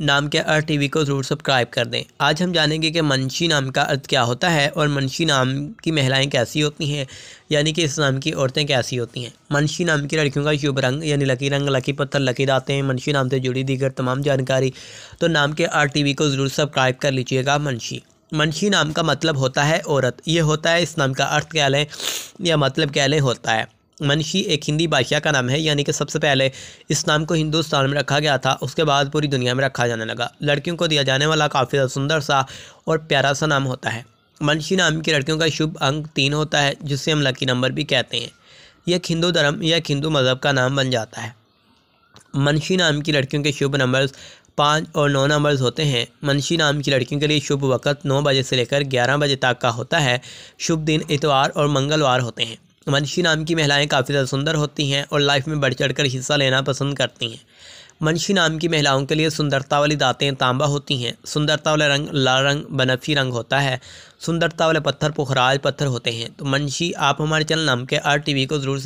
नाम के अर्थ टी को ज़रूर सब्सक्राइब कर दें आज हम जानेंगे कि मनशी नाम का अर्थ क्या होता है और मनशी नाम की महिलाएं कैसी होती हैं यानी कि इस नाम की औरतें कैसी होती हैं मनशी नाम की लड़कियों का शुभ रंग यानी लकी रंग लकी पत्थर लकी हैं मनशी नाम से जुड़ी दीगर तमाम जानकारी तो नाम के अर्थ टी को ज़रूर सब्सक्राइब कर लीजिएगा मनशी मनशी नाम का मतलब होता है औरत ये होता है इस नाम का अर्थ क्या लें या मतलब क्या लें होता है मनशी एक हिंदी भाषा का नाम है यानी कि सबसे पहले इस नाम को हिंदुस्तान में रखा गया था उसके बाद पूरी दुनिया में रखा जाने लगा लड़कियों को दिया जाने वाला काफ़ी सुंदर सा और प्यारा सा नाम होता है मनशी नाम की लड़कियों का शुभ अंक तीन होता है जिसे हम लकी नंबर भी कहते हैं यह हिंदू धर्म या हिंदू मज़हब का नाम बन जाता है मनशी नाम की लड़कियों के शुभ नंबर्स पाँच और नौ नंबर्स होते हैं मनशी नाम की लड़कियों के लिए शुभ वक्त नौ बजे से लेकर ग्यारह बजे तक का होता है शुभ दिन इतवार और मंगलवार होते हैं मनशी नाम की महिलाएं काफ़ी ज़्यादा सुंदर होती हैं और लाइफ में बढ़ चढ़ कर हिस्सा लेना पसंद करती हैं मनशी नाम की महिलाओं के लिए सुंदरता वाली दातें तांबा होती हैं सुंदरता वाला रंग लाल रंग बनफी रंग होता है सुंदरता वाले पत्थर पुखराज पत्थर होते हैं तो मनशी आप हमारे चैनल नाम के आर टी को ज़रूर